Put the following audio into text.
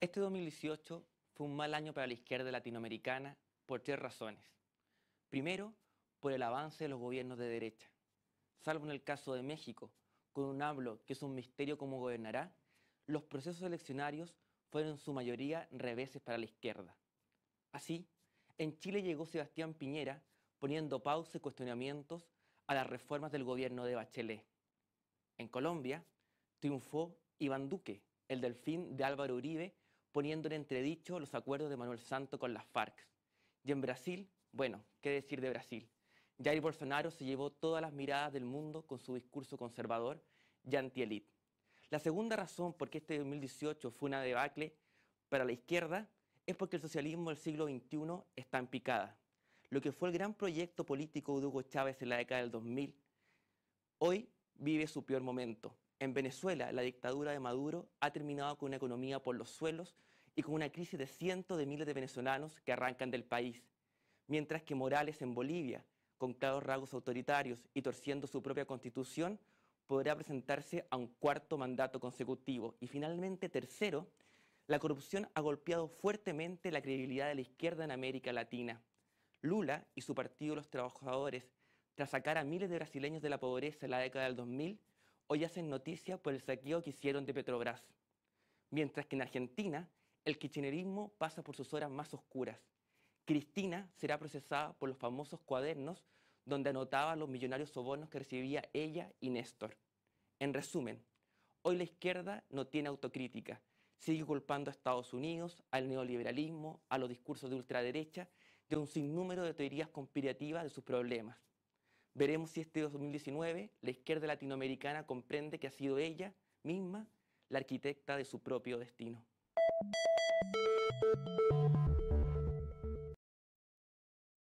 Este 2018 fue un mal año para la izquierda latinoamericana por tres razones. Primero, por el avance de los gobiernos de derecha. Salvo en el caso de México, con un hablo que es un misterio cómo gobernará, los procesos eleccionarios fueron en su mayoría reveses para la izquierda. Así, en Chile llegó Sebastián Piñera poniendo pausa y cuestionamientos a las reformas del gobierno de Bachelet. En Colombia triunfó Iván Duque, el delfín de Álvaro Uribe, poniendo en entredicho los acuerdos de Manuel Santo con las FARC. Y en Brasil, bueno, ¿qué decir de Brasil? Jair Bolsonaro se llevó todas las miradas del mundo con su discurso conservador y antielite. La segunda razón por qué este 2018 fue una debacle para la izquierda es porque el socialismo del siglo XXI está en picada. Lo que fue el gran proyecto político de Hugo Chávez en la década del 2000, hoy vive su peor momento. En Venezuela, la dictadura de Maduro ha terminado con una economía por los suelos y con una crisis de cientos de miles de venezolanos que arrancan del país. Mientras que Morales en Bolivia, con claros rasgos autoritarios y torciendo su propia constitución, podrá presentarse a un cuarto mandato consecutivo. Y finalmente, tercero, la corrupción ha golpeado fuertemente la credibilidad de la izquierda en América Latina. Lula y su partido Los Trabajadores tras sacar a miles de brasileños de la pobreza en la década del 2000, hoy hacen noticia por el saqueo que hicieron de Petrobras. Mientras que en Argentina, el kirchnerismo pasa por sus horas más oscuras. Cristina será procesada por los famosos cuadernos donde anotaba los millonarios sobornos que recibía ella y Néstor. En resumen, hoy la izquierda no tiene autocrítica, sigue culpando a Estados Unidos, al neoliberalismo, a los discursos de ultraderecha, de un sinnúmero de teorías conspirativas de sus problemas. Veremos si este 2019 la izquierda latinoamericana comprende que ha sido ella misma la arquitecta de su propio destino.